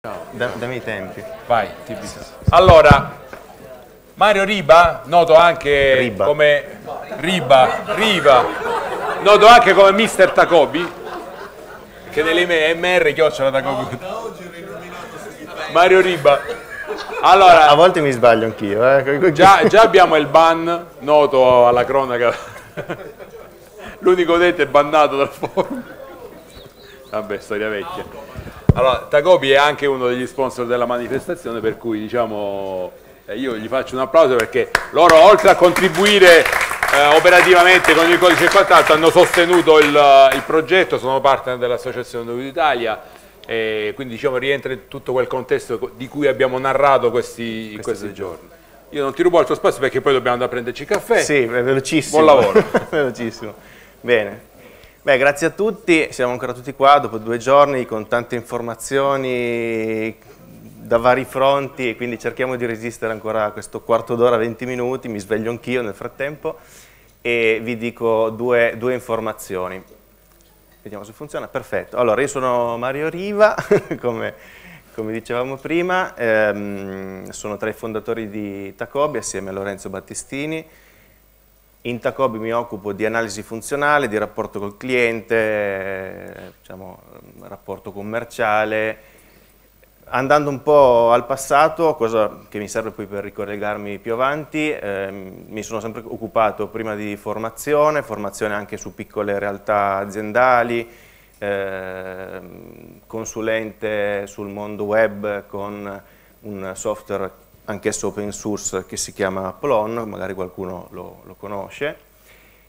No, da, dammi i tempi. Vai, ti Allora, Mario Riba, noto anche Riba. come Riba, Riba, noto anche come Mr. Tacobi, che nelle MR chiocciola Tacobi. Mario Riba. Allora, a volte mi sbaglio anch'io. Eh. Già, già abbiamo il ban, noto alla cronaca. L'unico detto è bannato dal forum. Vabbè, storia vecchia. Allora, Tacopi è anche uno degli sponsor della manifestazione, per cui diciamo, eh, io gli faccio un applauso perché loro oltre a contribuire eh, operativamente con il codice e quant'altro hanno sostenuto il, il, progetto, sono partner dell'Associazione Dovuto Italia, e quindi diciamo, rientra in tutto quel contesto di cui abbiamo narrato questi, in questi giorni. Io non ti rubo altro spazio perché poi dobbiamo andare a prenderci il caffè. Sì, velocissimo. Buon lavoro. velocissimo. Bene. Beh, grazie a tutti, siamo ancora tutti qua dopo due giorni con tante informazioni da vari fronti e quindi cerchiamo di resistere ancora a questo quarto d'ora, 20 minuti, mi sveglio anch'io nel frattempo e vi dico due, due, informazioni. Vediamo se funziona, perfetto. Allora, io sono Mario Riva, come, come dicevamo prima, ehm, sono tra i fondatori di Tacobi assieme a Lorenzo Battistini, in Tacobi mi occupo di analisi funzionale, di rapporto col cliente, diciamo, rapporto commerciale. Andando un po' al passato, cosa che mi serve poi per ricollegarmi più avanti, eh, mi sono sempre occupato prima di formazione, formazione anche su piccole realtà aziendali, eh, consulente sul mondo web con un software anch'esso open source che si chiama Plon, magari qualcuno lo, lo conosce,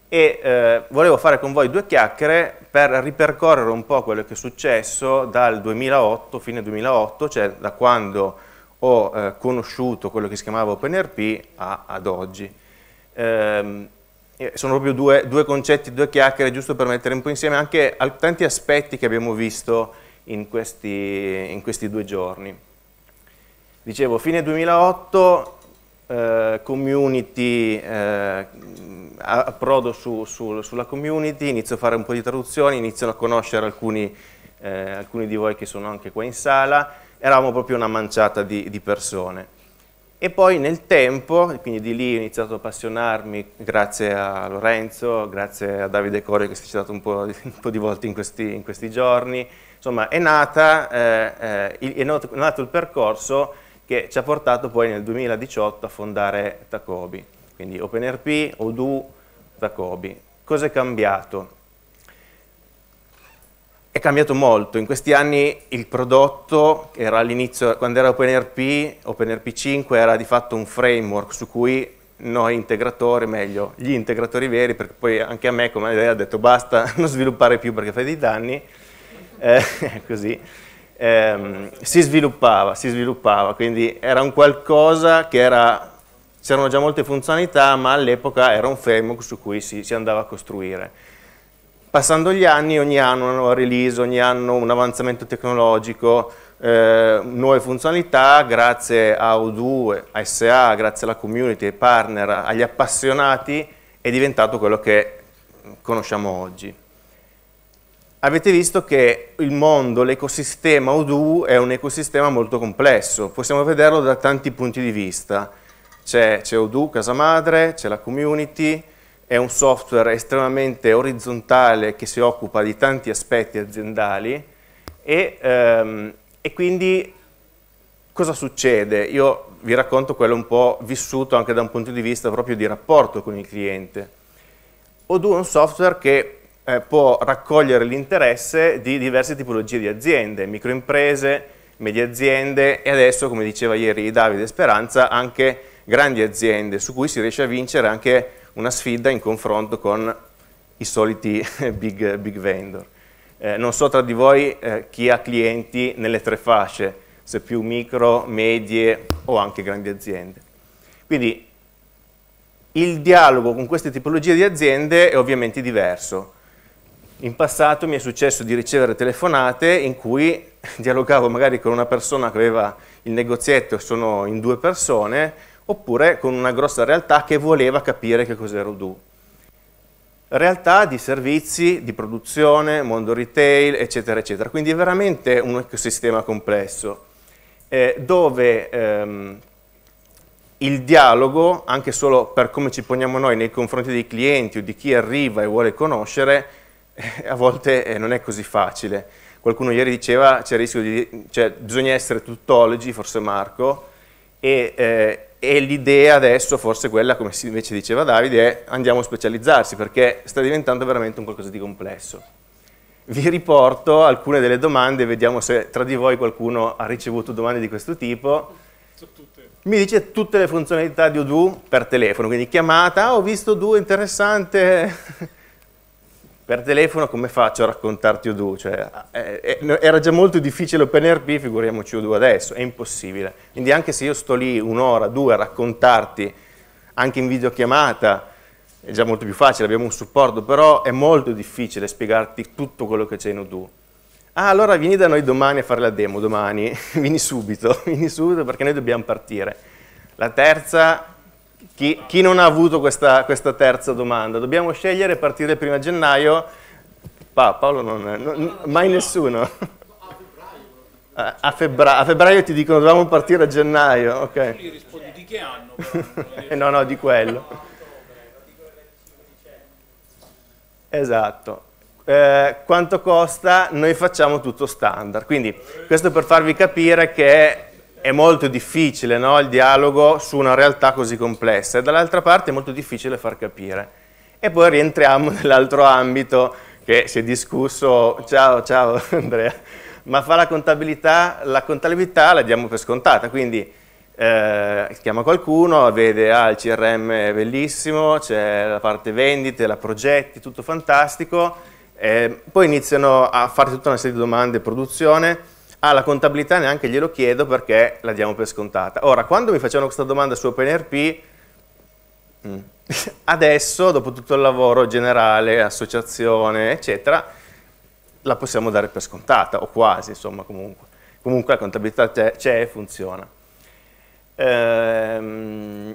e eh, volevo fare con voi due chiacchiere per ripercorrere un po' quello che è successo dal 2008, fine 2008, cioè da quando ho eh, conosciuto quello che si chiamava OpenRP a, ad oggi. Eh, sono proprio due, due, concetti, due chiacchiere, giusto per mettere un po' insieme anche tanti aspetti che abbiamo visto in questi, in questi due giorni. Dicevo, fine 2008 eh, community, eh, approdo su, su, sulla community, inizio a fare un po' di traduzioni, inizio a conoscere alcuni, eh, alcuni di voi che sono anche qua in sala, eravamo proprio una manciata di, di persone. E poi nel tempo, quindi di lì ho iniziato a appassionarmi, grazie a Lorenzo, grazie a Davide Corio che si è citato un po', di, un po di volte in questi, in questi, giorni, insomma è, nata, eh, eh, è, nato, è, nato, il percorso che ci ha portato poi nel 2018 a fondare Tacobi, quindi OpenRP, Odoo, Tacobi. Cosa è cambiato? È cambiato molto, in questi anni il prodotto, era all'inizio, quando era OpenRP, OpenRP 5 era di fatto un framework su cui noi integratori, meglio, gli integratori veri, perché poi anche a me come lei ha detto basta non sviluppare più perché fai dei danni, eh, così, ehm, si sviluppava, si sviluppava, quindi era un qualcosa che era, c'erano già molte funzionalità, ma all'epoca era un framework su cui si, si andava a costruire. Passando gli anni, ogni anno una nuova release, ogni anno un avanzamento tecnologico, eh, nuove funzionalità grazie a O2, a SA, grazie alla community, ai partner, agli appassionati, è diventato quello che conosciamo oggi avete visto che il mondo, l'ecosistema Odoo è un ecosistema molto complesso, possiamo vederlo da tanti punti di vista. C'è, c'è Odoo, casa madre, c'è la community, è un software estremamente orizzontale che si occupa di tanti aspetti aziendali e, ehm, e quindi cosa succede? Io vi racconto quello un po' vissuto anche da un punto di vista proprio di rapporto con il cliente. Odoo è un software che eh, può raccogliere l'interesse di diverse tipologie di aziende, microimprese, medie aziende e adesso, come diceva ieri Davide Speranza, anche grandi aziende su cui si riesce a vincere anche una sfida in confronto con i soliti big, big vendor. Eh, non so tra di voi eh, chi ha clienti nelle tre fasce, se più micro, medie o anche grandi aziende. Quindi il dialogo con queste tipologie di aziende è ovviamente diverso. In passato mi è successo di ricevere telefonate in cui dialogavo magari con una persona che aveva il negozietto e sono in due persone, oppure con una grossa realtà che voleva capire che cos'era Odoo. Realtà di servizi, di produzione, mondo retail, eccetera, eccetera. Quindi è veramente un ecosistema complesso, eh, dove ehm, il dialogo, anche solo per come ci poniamo noi nei confronti dei clienti o di chi arriva e vuole conoscere, a volte eh, non è così facile. Qualcuno ieri diceva c'è il rischio di, cioè, bisogna essere tuttologi, forse Marco, e, eh, e l'idea adesso, forse quella, come invece diceva Davide, è andiamo a specializzarsi perché sta diventando veramente un qualcosa di complesso. Vi riporto alcune delle domande, vediamo se tra di voi qualcuno ha ricevuto domande di questo tipo. Mi dice tutte le funzionalità di Odoo per telefono, quindi chiamata, ah, ho visto Odoo interessante, per telefono come faccio a raccontarti O2? Cioè, eh, eh, era già molto difficile OpenRP, figuriamoci O2 adesso, è impossibile. Quindi anche se io sto lì un'ora, due a raccontarti, anche in videochiamata, è già molto più facile, abbiamo un supporto, però è molto difficile spiegarti tutto quello che c'è in O2. Ah, allora vieni da noi domani a fare la demo, domani, vieni subito, vieni subito perché noi dobbiamo partire. La terza chi, chi non ha avuto questa, questa, terza domanda? Dobbiamo scegliere partire il primo gennaio? Pa, Paolo non, non, mai nessuno. A febbraio, a febbraio ti dicono dovevamo partire a gennaio, ok. Tu rispondi di che anno? no, no, di quello. Esatto. Eh, quanto costa? Noi facciamo tutto standard. Quindi questo per farvi capire che è molto difficile no, il dialogo su una realtà così complessa e dall'altra parte è molto difficile far capire. E poi rientriamo nell'altro ambito che si è discusso, ciao ciao Andrea, ma fa la contabilità, la contabilità la diamo per scontata, quindi eh, chiama qualcuno, vede ah, il CRM è bellissimo, c'è la parte vendite, la progetti, tutto fantastico, eh, poi iniziano a fare tutta una serie di domande, produzione, Ah, la contabilità neanche glielo chiedo perché la diamo per scontata. Ora, quando mi facevano questa domanda su OpenRP, mm, adesso, dopo tutto il lavoro generale, associazione, eccetera, la possiamo dare per scontata, o quasi, insomma, comunque. Comunque la contabilità c'è e funziona. Ehm,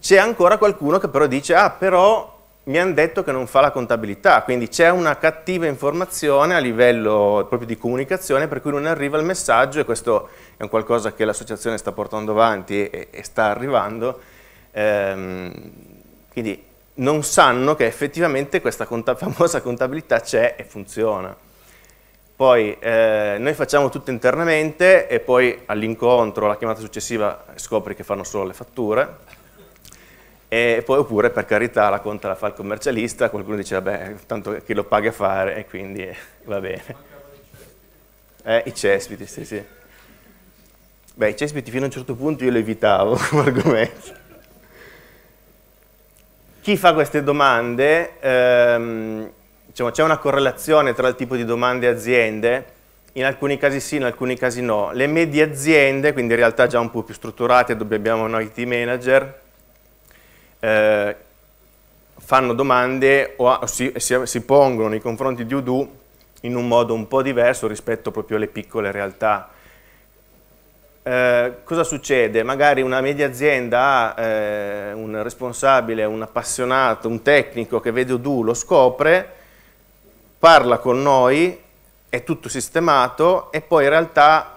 c'è ancora qualcuno che però dice, ah, però mi hanno detto che non fa la contabilità, quindi c'è una cattiva informazione a livello proprio di comunicazione per cui non arriva il messaggio e questo è un qualcosa che l'associazione sta portando avanti e, e sta arrivando, ehm, quindi non sanno che effettivamente questa conta famosa contabilità c'è e funziona. Poi eh, noi facciamo tutto internamente e poi all'incontro, alla chiamata successiva, scopri che fanno solo le fatture, e poi oppure per carità la conta la fa il commercialista, qualcuno dice vabbè tanto chi lo paga a fare e quindi eh, va bene. Eh, I cespiti, sì sì. Beh i cespiti fino a un certo punto io li evitavo come argomento. Chi fa queste domande, ehm, diciamo c'è una correlazione tra il tipo di domande e aziende, in alcuni casi sì, in alcuni casi no. Le medie aziende, quindi in realtà già un po' più strutturate dove abbiamo noi IT manager, eh, fanno domande o si, si, si pongono nei confronti di Udo in un modo un po' diverso rispetto proprio alle piccole realtà. Eh, cosa succede? Magari una media azienda ha eh, un responsabile, un appassionato, un tecnico che vede Udo, lo scopre, parla con noi, è tutto sistemato e poi in realtà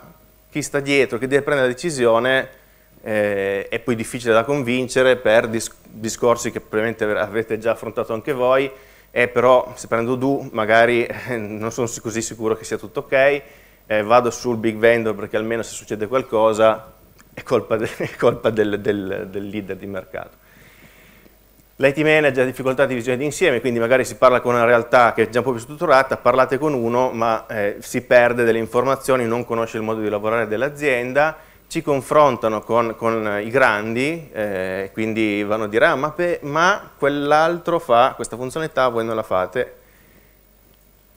chi sta dietro, chi deve prendere la decisione, eh, è poi difficile da convincere per dis discorsi che probabilmente avete già affrontato anche voi, e eh, però se prendo Do magari eh, non sono così sicuro che sia tutto ok, eh, vado sul big vendor perché almeno se succede qualcosa è colpa, de è colpa del, del, del leader di mercato. L'IT manager ha difficoltà di visione d'insieme, quindi magari si parla con una realtà che è già un po' più strutturata, parlate con uno, ma eh, si perde delle informazioni, non conosce il modo di lavorare dell'azienda ci confrontano con, con i grandi, eh, quindi vanno a dire, ah, ma, ma quell'altro fa questa funzionalità, voi non la fate,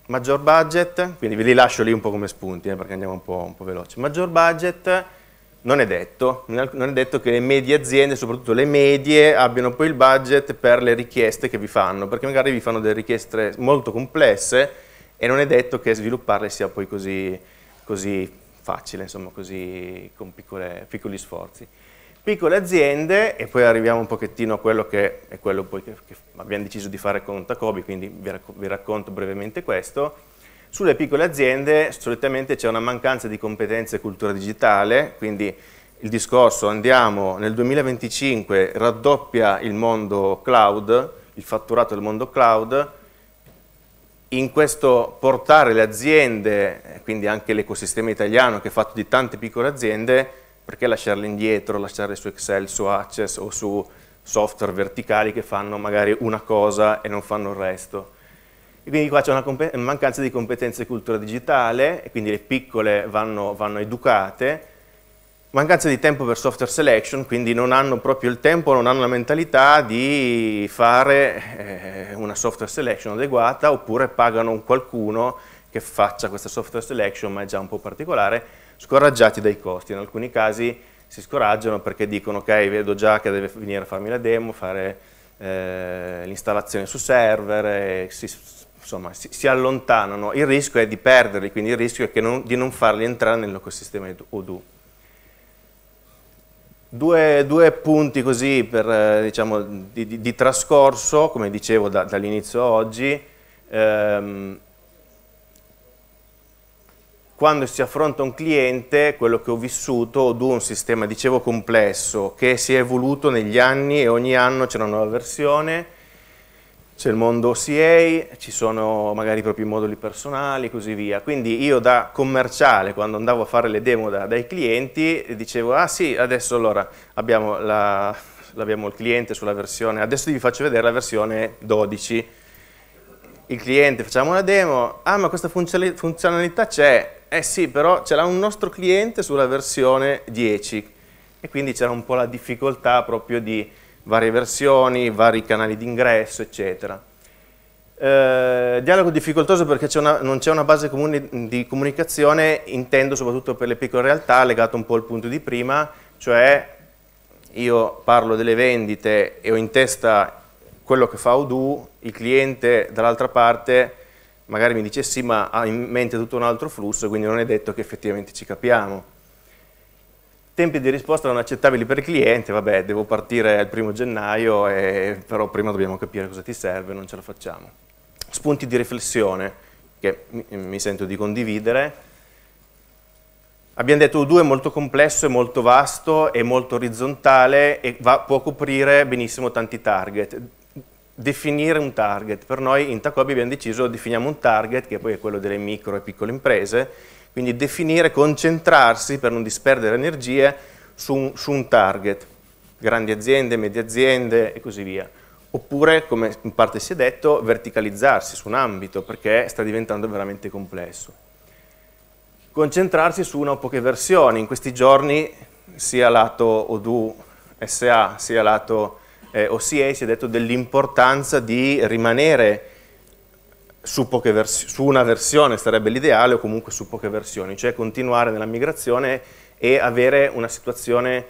maggior budget, quindi ve li lascio lì un po' come spunti, eh, perché andiamo un po', un po', veloci, maggior budget non è detto, non è detto che le medie aziende, soprattutto le medie, abbiano poi il budget per le richieste che vi fanno, perché magari vi fanno delle richieste molto complesse e non è detto che svilupparle sia poi così, così facile, insomma così, con piccole, piccoli sforzi. Piccole aziende, e poi arriviamo un pochettino a quello che è quello poi che, che abbiamo deciso di fare con Tacobi, quindi vi, racco vi racconto brevemente questo. Sulle piccole aziende solitamente c'è una mancanza di competenze e cultura digitale, quindi il discorso andiamo nel 2025 raddoppia il mondo cloud, il fatturato del mondo cloud, in questo portare le aziende, eh, quindi anche l'ecosistema italiano che è fatto di tante piccole aziende, perché lasciarle indietro, lasciarle su Excel, su Access o su software verticali che fanno magari una cosa e non fanno il resto. E quindi qua c'è una mancanza di competenze e cultura digitale, e quindi le piccole vanno, vanno educate, Mancanza di tempo per software selection, quindi non hanno proprio il tempo, non hanno la mentalità di fare eh, una software selection adeguata oppure pagano qualcuno che faccia questa software selection, ma è già un po' particolare, scoraggiati dai costi. In alcuni casi si scoraggiano perché dicono ok, vedo già che deve venire a farmi la demo, fare eh, l'installazione su server, si, insomma, si, si, allontanano. Il rischio è di perderli, quindi il rischio è non, di non farli entrare nell'ecosistema Odoo. Due, due, punti così per, eh, diciamo, di, di, di, trascorso, come dicevo da, dall'inizio oggi. Ehm, quando si affronta un cliente, quello che ho vissuto, ho un sistema, dicevo, complesso, che si è evoluto negli anni e ogni anno c'è una nuova versione, c'è il mondo OCA, ci sono magari i propri moduli personali e così via. Quindi io da commerciale, quando andavo a fare le demo da, dai clienti, dicevo, ah sì, adesso allora abbiamo, la, abbiamo il cliente sulla versione, adesso vi faccio vedere la versione 12. Il cliente, facciamo una demo, ah ma questa funzionalità c'è, eh sì però ce l'ha un nostro cliente sulla versione 10 e quindi c'era un po' la difficoltà proprio di varie versioni, vari canali d'ingresso, eccetera. Eh, dialogo difficoltoso perché una, non c'è una base comune di comunicazione, intendo soprattutto per le piccole realtà, legato un po' al punto di prima, cioè io parlo delle vendite e ho in testa quello che fa Odoo, il cliente dall'altra parte magari mi dice sì ma ha in mente tutto un altro flusso, quindi non è detto che effettivamente ci capiamo. Tempi di risposta non accettabili per il cliente, vabbè, devo partire il primo gennaio, e, però prima dobbiamo capire cosa ti serve, non ce la facciamo. Spunti di riflessione che mi sento di condividere. Abbiamo detto U2 è molto complesso, è molto vasto, è molto orizzontale e va, può coprire benissimo tanti target. Definire un target, per noi in Tacobi abbiamo deciso definiamo un target che poi è quello delle micro e piccole imprese quindi definire, concentrarsi per non disperdere energie su un, su un target, grandi aziende, medie aziende e così via. Oppure, come in parte si è detto, verticalizzarsi su un ambito perché sta diventando veramente complesso. Concentrarsi su una o poche versioni. In questi giorni sia lato Odoo SA sia lato eh, OCA si è detto dell'importanza di rimanere su, su, una versione sarebbe l'ideale o comunque su poche versioni, cioè continuare nella migrazione e avere una situazione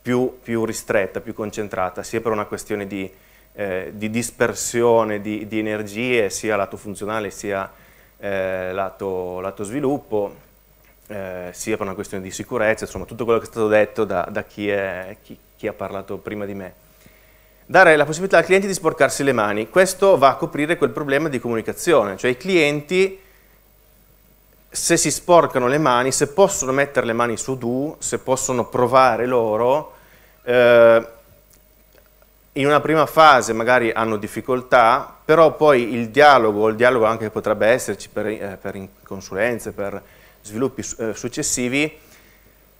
più, più ristretta, più concentrata, sia per una questione di, eh, di dispersione di, di, energie, sia lato funzionale sia eh, lato, lato, sviluppo, eh, sia per una questione di sicurezza, insomma tutto quello che è stato detto da, da chi, è, chi, chi ha parlato prima di me dare la possibilità al cliente di sporcarsi le mani. Questo va a coprire quel problema di comunicazione, cioè i clienti se si sporcano le mani, se possono mettere le mani su Do, se possono provare loro, eh, in una prima fase magari hanno difficoltà, però poi il dialogo, il dialogo anche che potrebbe esserci per, eh, per consulenze, per sviluppi eh, successivi,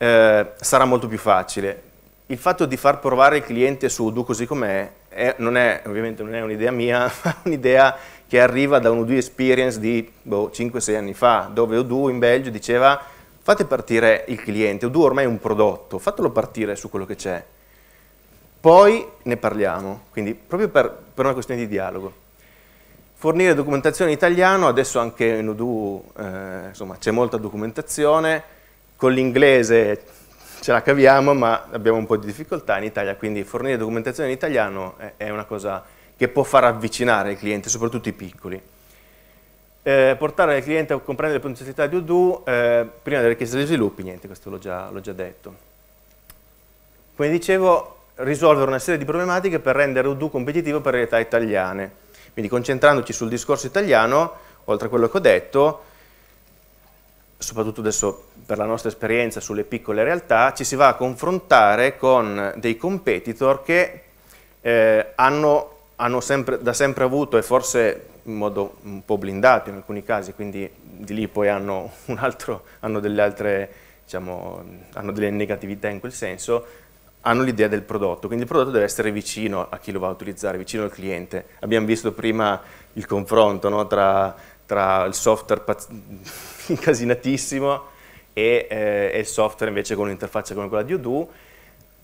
eh, sarà molto più facile il fatto di far provare il cliente su Odoo così com'è non è, ovviamente non è un'idea mia, ma un'idea che arriva da un Odoo Experience di boh, 5-6 anni fa, dove Odoo in Belgio diceva fate partire il cliente, Odoo ormai è un prodotto, fatelo partire su quello che c'è, poi ne parliamo, quindi proprio per, per una questione di dialogo. Fornire documentazione in italiano, adesso anche in Odoo eh, c'è molta documentazione, con l'inglese ce la caviamo ma abbiamo un po' di difficoltà in Italia, quindi fornire documentazione in italiano è una cosa che può far avvicinare il cliente, soprattutto i piccoli. Eh, portare il cliente a comprendere le potenzialità di Odoo eh, prima della richiesta di sviluppi, niente, questo l'ho già, già detto. Come dicevo, risolvere una serie di problematiche per rendere Odoo competitivo per le realtà italiane. Quindi concentrandoci sul discorso italiano, oltre a quello che ho detto, soprattutto adesso per la nostra esperienza sulle piccole realtà, ci si va a confrontare con dei competitor che eh, hanno, hanno sempre, da sempre avuto e forse in modo un po' blindato in alcuni casi, quindi di lì poi hanno, altro, hanno delle altre, diciamo, hanno delle negatività in quel senso, hanno l'idea del prodotto, quindi il prodotto deve essere vicino a chi lo va a utilizzare, vicino al cliente. Abbiamo visto prima il confronto no, tra tra il software incasinatissimo e, eh, e, il software invece con un'interfaccia come quella di Odoo.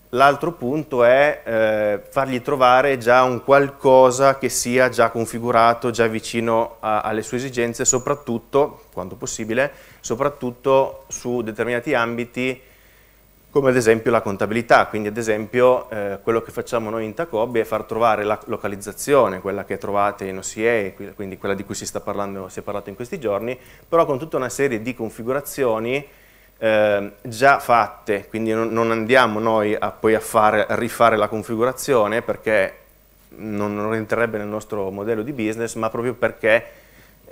L'altro punto è eh, fargli trovare già un qualcosa che sia già configurato, già vicino a, alle sue esigenze, soprattutto, quando possibile, soprattutto su determinati ambiti come ad esempio la contabilità, quindi ad esempio eh, quello che facciamo noi in Tacobi è far trovare la localizzazione, quella che trovate in OCA, quindi quella di cui si, parlando, si è parlato in questi giorni, però con tutta una serie di configurazioni eh, già fatte, quindi non, non andiamo noi a poi a, fare, a rifare la configurazione perché non, non entrerebbe nel nostro modello di business, ma proprio perché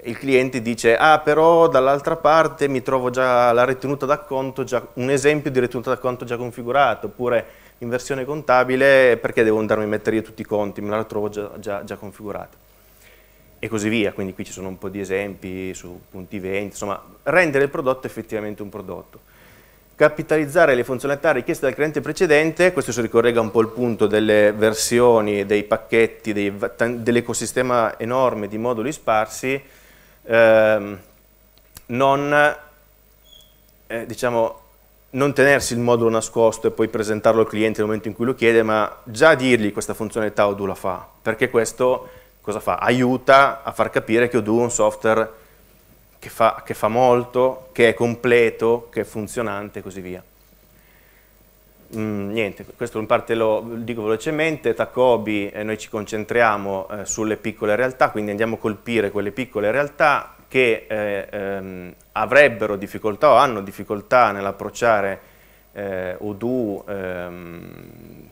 il cliente dice ah però dall'altra parte mi trovo già la ritenuta d'acconto, un esempio di ritenuta d'acconto già configurata, oppure in versione contabile perché devo andarmi a mettere io tutti i conti, me la trovo già, già, già configurata. E così via, quindi qui ci sono un po' di esempi su punti vendita, insomma rendere il prodotto effettivamente un prodotto. Capitalizzare le funzionalità richieste dal cliente precedente, questo si ricorrega un po' al punto delle versioni, dei pacchetti, dell'ecosistema enorme di moduli sparsi, ehm, non, eh, diciamo, non tenersi il modulo nascosto e poi presentarlo al cliente nel momento in cui lo chiede, ma già dirgli questa funzionalità Odoo la fa, perché questo cosa fa? Aiuta a far capire che Odoo è un software che fa, che fa molto, che è completo, che è funzionante e così via. Mm, niente, questo in parte lo dico velocemente, Tacobi eh, noi ci concentriamo eh, sulle piccole realtà, quindi andiamo a colpire quelle piccole realtà che eh, ehm, avrebbero difficoltà o hanno difficoltà nell'approcciare Odoo eh, ehm,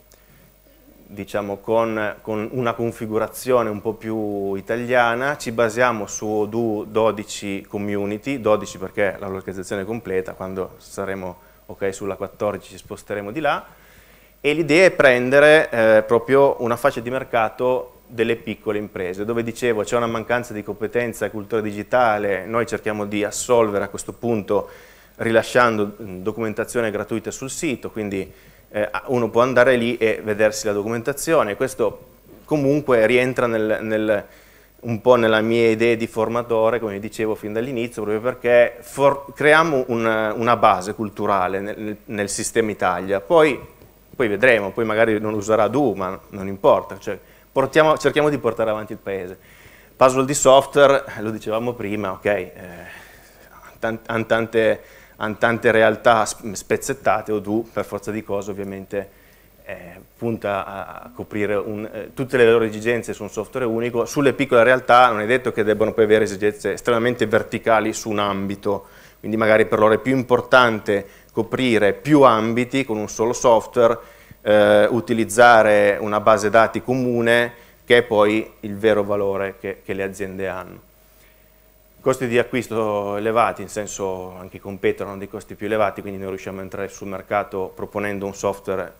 diciamo con, con, una configurazione un po' più italiana, ci basiamo su Odoo 12 Community, 12 perché la localizzazione è completa, quando saremo okay, sulla 14 ci sposteremo di là, e l'idea è prendere eh, proprio una fascia di mercato delle piccole imprese, dove dicevo c'è una mancanza di competenza e cultura digitale, noi cerchiamo di assolvere a questo punto rilasciando mm, documentazione gratuita sul sito, quindi eh, uno può andare lì e vedersi la documentazione, questo comunque rientra nel, nel un po' nella mia idea di formatore, come dicevo fin dall'inizio, proprio perché creiamo una, una, base culturale nel, nel sistema Italia, poi, poi, vedremo, poi magari non userà Du, ma non importa, cioè, portiamo, cerchiamo di portare avanti il paese. Puzzle di software, lo dicevamo prima, ok, eh, han tante, han tante realtà spezzettate, o Du per forza di cose ovviamente eh, punta a coprire un, eh, tutte le loro esigenze su un software unico, sulle piccole realtà non è detto che debbano poi avere esigenze estremamente verticali su un ambito, quindi magari per loro è più importante coprire più ambiti con un solo software, eh, utilizzare una base dati comune che è poi il vero valore che, che le aziende hanno. Costi di acquisto elevati, in senso anche competono hanno dei costi più elevati, quindi noi riusciamo a entrare sul mercato proponendo un software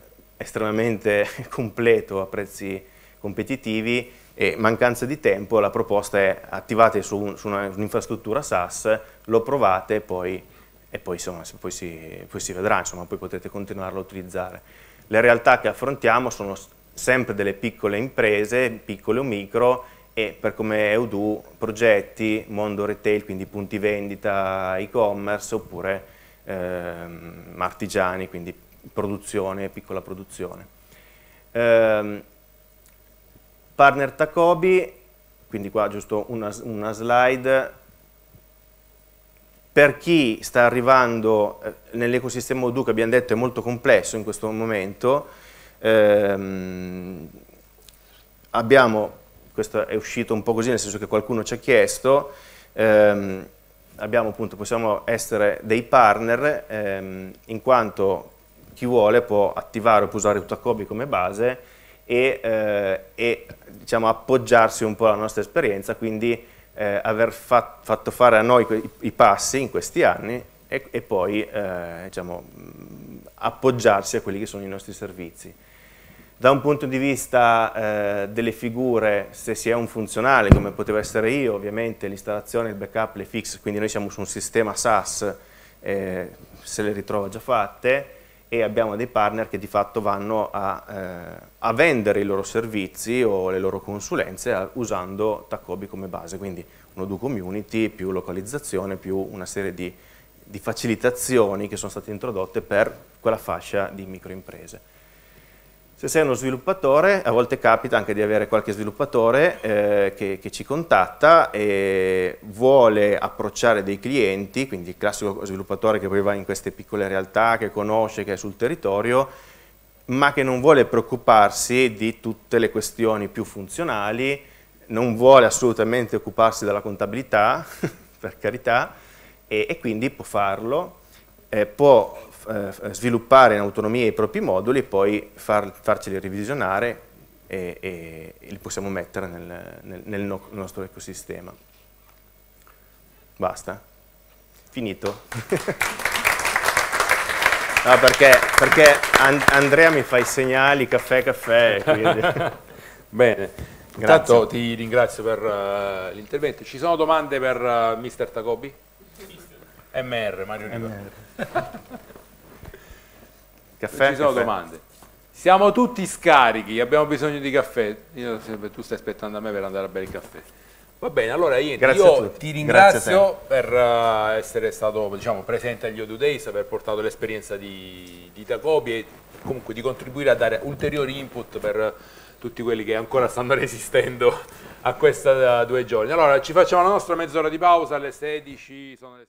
estremamente completo a prezzi competitivi e mancanza di tempo, la proposta è attivate su, un'infrastruttura SaaS, lo provate poi, e poi, insomma, poi, si, poi si vedrà, insomma, poi potete continuarlo a utilizzare. Le realtà che affrontiamo sono sempre delle piccole imprese, piccole o micro, e per come EUDU progetti, mondo retail, quindi punti vendita, e-commerce, oppure ehm, artigiani, quindi produzione, piccola produzione. Eh, partner Tacobi, quindi qua giusto una, una slide, per chi sta arrivando eh, nell'ecosistema Odoo, che abbiamo detto è molto complesso in questo momento, ehm, abbiamo, questo è uscito un po' così, nel senso che qualcuno ci ha chiesto, ehm, abbiamo appunto, possiamo essere dei partner, ehm, in quanto chi vuole può attivare o può usare Utacobi come base e, eh, e diciamo, appoggiarsi un po' alla nostra esperienza, quindi eh, aver fa fatto fare a noi i, i, passi in questi anni e, e poi eh, diciamo, mm, appoggiarsi a quelli che sono i nostri servizi. Da un punto di vista eh, delle figure, se si è un funzionale, come potevo essere io, ovviamente l'installazione, il backup, le fix, quindi noi siamo su un sistema SAS, eh, se le ritrova già fatte, e abbiamo dei partner che di fatto vanno a, eh, a vendere i loro servizi o le loro consulenze a, eh, usando Tacobi come base, quindi uno do community più localizzazione più una serie di, di facilitazioni che sono state introdotte per quella fascia di microimprese. Se sei uno sviluppatore, a volte capita anche di avere qualche sviluppatore eh, che, che, ci contatta e vuole approcciare dei clienti, quindi il classico sviluppatore che poi va in queste piccole realtà, che conosce, che è sul territorio, ma che non vuole preoccuparsi di tutte le questioni più funzionali, non vuole assolutamente occuparsi della contabilità, per carità, e, e quindi può farlo, eh, può eh, eh, sviluppare in autonomia i propri moduli e poi far, farceli revisionare e, e, li possiamo mettere nel, nel, nel, no, nel nostro ecosistema. Basta? Finito? no, perché, perché And Andrea mi fa i segnali, caffè, caffè. Bene. Grazie. Intanto ti ringrazio per uh, l'intervento. Ci sono domande per uh, Mister Tacobi? MR, Mario MR. Caffè? Ci sono caffè. domande. Siamo tutti scarichi, abbiamo bisogno di caffè. Io, tu stai aspettando a me per andare a bere il caffè. Va bene, allora io, io ti ringrazio per uh, essere stato diciamo, presente agli Odu Days, aver portato l'esperienza di, di Tacobi e comunque di contribuire a dare ulteriori input per tutti quelli che ancora stanno resistendo a questi eh, due giorni. Allora ci facciamo la nostra mezz'ora di pausa alle 16.